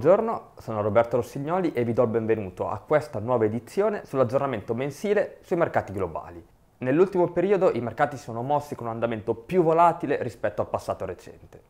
Buongiorno, sono Roberto Rossignoli e vi do il benvenuto a questa nuova edizione sull'aggiornamento mensile sui mercati globali. Nell'ultimo periodo i mercati si sono mossi con un andamento più volatile rispetto al passato recente.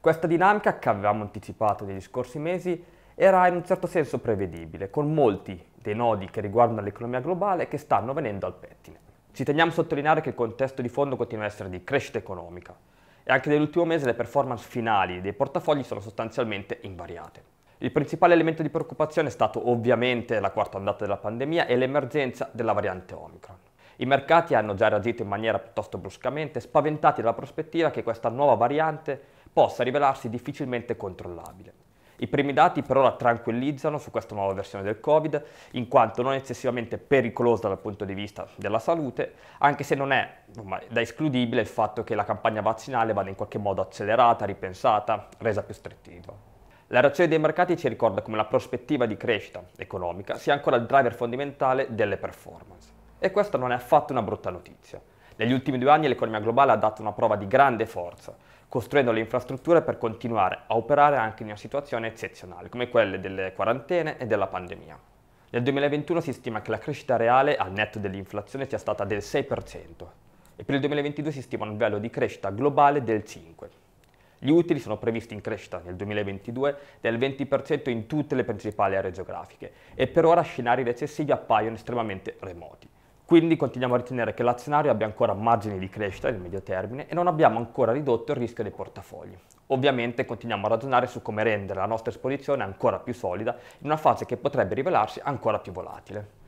Questa dinamica, che avevamo anticipato negli scorsi mesi, era in un certo senso prevedibile, con molti dei nodi che riguardano l'economia globale che stanno venendo al pettine. Ci teniamo a sottolineare che il contesto di fondo continua a essere di crescita economica e anche nell'ultimo mese le performance finali dei portafogli sono sostanzialmente invariate. Il principale elemento di preoccupazione è stato ovviamente la quarta ondata della pandemia e l'emergenza della variante Omicron. I mercati hanno già reagito in maniera piuttosto bruscamente, spaventati dalla prospettiva che questa nuova variante possa rivelarsi difficilmente controllabile. I primi dati per ora tranquillizzano su questa nuova versione del Covid, in quanto non eccessivamente pericolosa dal punto di vista della salute, anche se non è da escludibile il fatto che la campagna vaccinale vada in qualche modo accelerata, ripensata, resa più strettiva. La reazione dei mercati ci ricorda come la prospettiva di crescita economica sia ancora il driver fondamentale delle performance. E questa non è affatto una brutta notizia. Negli ultimi due anni l'economia globale ha dato una prova di grande forza, costruendo le infrastrutture per continuare a operare anche in una situazione eccezionale, come quelle delle quarantene e della pandemia. Nel 2021 si stima che la crescita reale al netto dell'inflazione sia stata del 6% e per il 2022 si stima un livello di crescita globale del 5%. Gli utili sono previsti in crescita nel 2022 del 20% in tutte le principali aree geografiche e per ora scenari recessivi appaiono estremamente remoti. Quindi continuiamo a ritenere che l'azionario abbia ancora margini di crescita nel medio termine e non abbiamo ancora ridotto il rischio dei portafogli. Ovviamente continuiamo a ragionare su come rendere la nostra esposizione ancora più solida in una fase che potrebbe rivelarsi ancora più volatile.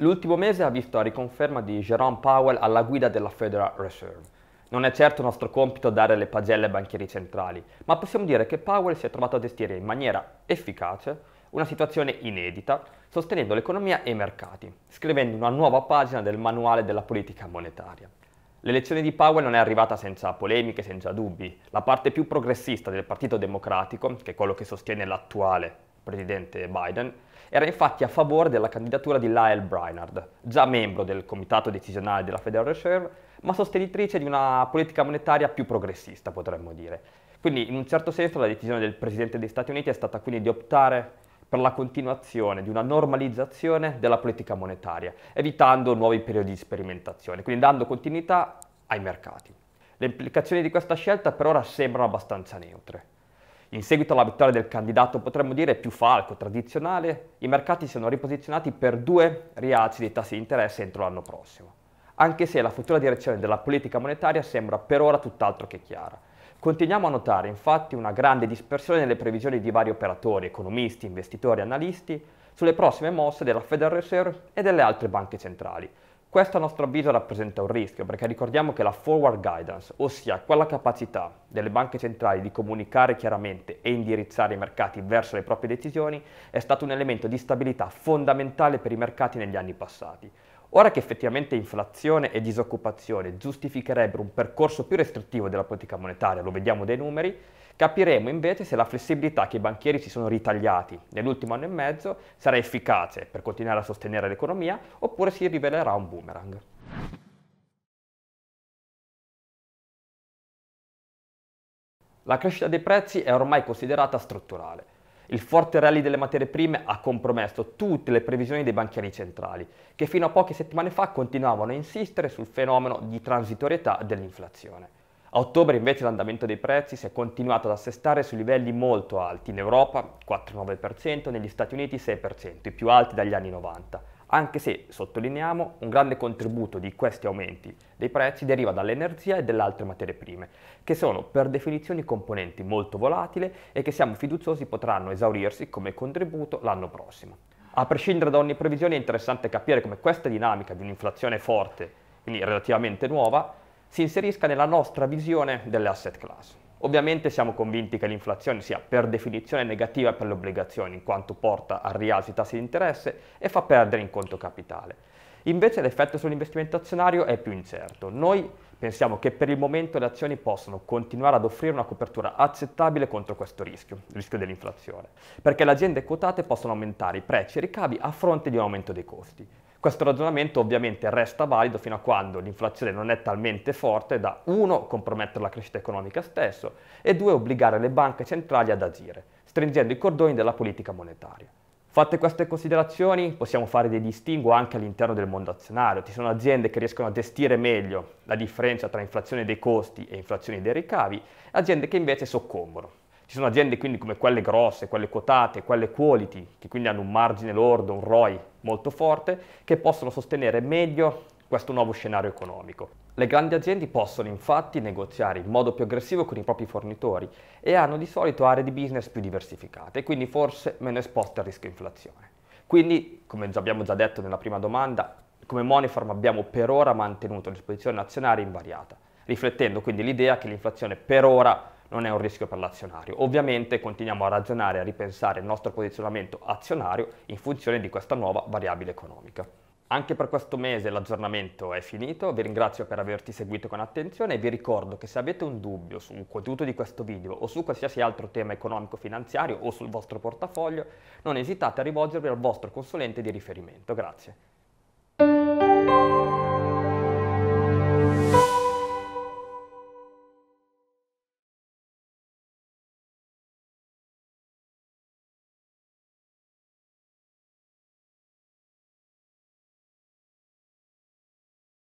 L'ultimo mese ha visto la riconferma di Jerome Powell alla guida della Federal Reserve. Non è certo nostro compito dare le pagelle ai banchieri centrali, ma possiamo dire che Powell si è trovato a gestire in maniera efficace una situazione inedita, sostenendo l'economia e i mercati, scrivendo una nuova pagina del manuale della politica monetaria. L'elezione di Powell non è arrivata senza polemiche, senza dubbi. La parte più progressista del Partito Democratico, che è quello che sostiene l'attuale presidente Biden, era infatti a favore della candidatura di Lyle Brynard, già membro del comitato decisionale della Federal Reserve, ma sostenitrice di una politica monetaria più progressista, potremmo dire. Quindi, in un certo senso, la decisione del presidente degli Stati Uniti è stata quindi di optare per la continuazione di una normalizzazione della politica monetaria, evitando nuovi periodi di sperimentazione, quindi dando continuità ai mercati. Le implicazioni di questa scelta per ora sembrano abbastanza neutre. In seguito alla vittoria del candidato, potremmo dire più falco tradizionale, i mercati sono riposizionati per due rialzi dei tassi di interesse entro l'anno prossimo, anche se la futura direzione della politica monetaria sembra per ora tutt'altro che chiara. Continuiamo a notare infatti una grande dispersione nelle previsioni di vari operatori, economisti, investitori e analisti sulle prossime mosse della Federal Reserve e delle altre banche centrali, questo a nostro avviso rappresenta un rischio perché ricordiamo che la forward guidance, ossia quella capacità delle banche centrali di comunicare chiaramente e indirizzare i mercati verso le proprie decisioni, è stato un elemento di stabilità fondamentale per i mercati negli anni passati. Ora che effettivamente inflazione e disoccupazione giustificherebbero un percorso più restrittivo della politica monetaria, lo vediamo dai numeri, Capiremo invece se la flessibilità che i banchieri si sono ritagliati nell'ultimo anno e mezzo sarà efficace per continuare a sostenere l'economia oppure si rivelerà un boomerang. La crescita dei prezzi è ormai considerata strutturale. Il forte rally delle materie prime ha compromesso tutte le previsioni dei banchieri centrali, che fino a poche settimane fa continuavano a insistere sul fenomeno di transitorietà dell'inflazione. A ottobre invece l'andamento dei prezzi si è continuato ad assestare su livelli molto alti, in Europa 4,9%, negli Stati Uniti 6%, i più alti dagli anni 90, anche se, sottolineiamo, un grande contributo di questi aumenti dei prezzi deriva dall'energia e dalle altre materie prime, che sono per definizione componenti molto volatili e che siamo fiduciosi potranno esaurirsi come contributo l'anno prossimo. A prescindere da ogni previsione è interessante capire come questa dinamica di un'inflazione forte, quindi relativamente nuova, si inserisca nella nostra visione delle asset class. Ovviamente siamo convinti che l'inflazione sia per definizione negativa per le obbligazioni, in quanto porta a rialzi tassi di interesse e fa perdere in conto capitale. Invece l'effetto sull'investimento azionario è più incerto. Noi pensiamo che per il momento le azioni possano continuare ad offrire una copertura accettabile contro questo rischio, il rischio dell'inflazione, perché le aziende quotate possono aumentare i prezzi e i ricavi a fronte di un aumento dei costi. Questo ragionamento ovviamente resta valido fino a quando l'inflazione non è talmente forte da 1. compromettere la crescita economica stessa e 2. obbligare le banche centrali ad agire, stringendo i cordoni della politica monetaria. Fatte queste considerazioni possiamo fare dei distinguo anche all'interno del mondo azionario. Ci sono aziende che riescono a gestire meglio la differenza tra inflazione dei costi e inflazione dei ricavi, aziende che invece soccombono. Ci sono aziende quindi come quelle grosse, quelle quotate, quelle quality, che quindi hanno un margine lordo, un ROI molto forte che possono sostenere meglio questo nuovo scenario economico. Le grandi aziende possono infatti negoziare in modo più aggressivo con i propri fornitori e hanno di solito aree di business più diversificate e quindi forse meno esposte al rischio inflazione. Quindi, come abbiamo già detto nella prima domanda, come Monifarm abbiamo per ora mantenuto l'esposizione azionaria invariata, riflettendo quindi l'idea che l'inflazione per ora non è un rischio per l'azionario. Ovviamente continuiamo a ragionare e a ripensare il nostro posizionamento azionario in funzione di questa nuova variabile economica. Anche per questo mese l'aggiornamento è finito, vi ringrazio per averti seguito con attenzione e vi ricordo che se avete un dubbio sul contenuto di questo video o su qualsiasi altro tema economico-finanziario o sul vostro portafoglio, non esitate a rivolgervi al vostro consulente di riferimento. Grazie.